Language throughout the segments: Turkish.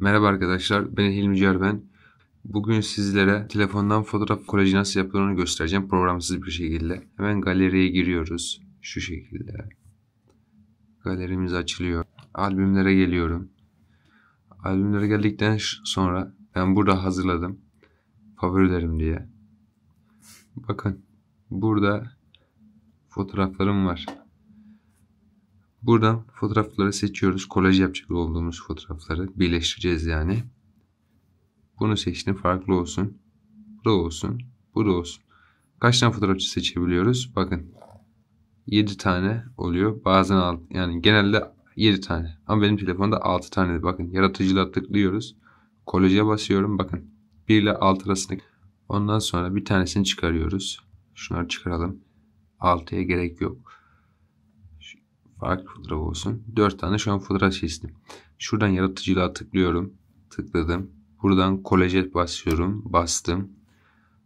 Merhaba arkadaşlar, ben Hilmi Cer ben. Bugün sizlere telefondan fotoğraf koleji nasıl yapıldığını göstereceğim programsız bir şekilde. Hemen galeriye giriyoruz. Şu şekilde. Galerimiz açılıyor. Albümlere geliyorum. Albümlere geldikten sonra ben burada hazırladım. Favorilerim diye. Bakın burada fotoğraflarım var. Buradan fotoğrafları seçiyoruz. Kolaj yapacak olduğumuz fotoğrafları birleştireceğiz yani. Bunu seçtim. Farklı olsun. Bu olsun. Bu olsun. Kaç tane fotoğrafçı seçebiliyoruz? Bakın. 7 tane oluyor. Bazen alt, yani genelde 7 tane. Ama benim telefonda 6 tane. Bakın yaratıcılığa tıklıyoruz. Koleje basıyorum. Bakın 1 ile 6 arasında. Ondan sonra bir tanesini çıkarıyoruz. Şunları çıkaralım. 6'ya gerek yok. Farklı fotoğraf olsun. 4 tane şu an fotoğraf seçtim. Şuradan yaratıcılığa tıklıyorum. Tıkladım. Buradan kolajet basıyorum. Bastım.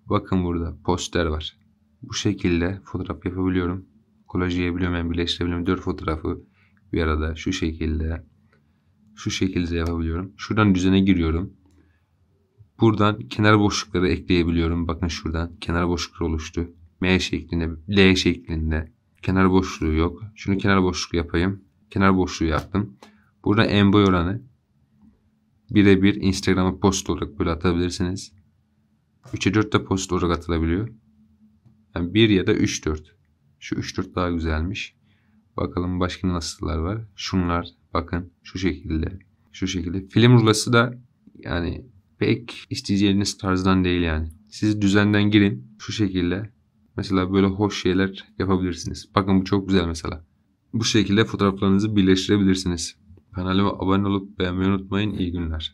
Bakın burada poster var. Bu şekilde fotoğraf yapabiliyorum. Kolajlayabiliyorum yani birleştirebiliyorum. 4 fotoğrafı bir arada şu şekilde şu şekilde yapabiliyorum. Şuradan düzene giriyorum. Buradan kenar boşlukları ekleyebiliyorum. Bakın şuradan kenar boşluklar oluştu. M şeklinde, L şeklinde, Kenar boşluğu yok. Şunu kenar boşluk yapayım. Kenar boşluğu yaptım. Burada en boy oranı birebir Instagram'a post olarak böyle atabilirsiniz. 3'e 4 de post olarak atılabiliyor. Yani 1 ya da 3 4. Şu 3 4 daha güzelmiş. Bakalım başka nasıllar var. Şunlar bakın şu şekilde. Şu şekilde. Film rulası da yani pek isteyeceğiniz tarzdan değil yani. Siz düzenden girin şu şekilde Mesela böyle hoş şeyler yapabilirsiniz. Bakın bu çok güzel mesela. Bu şekilde fotoğraflarınızı birleştirebilirsiniz. Kanalıma abone olup beğenmeyi unutmayın. İyi günler.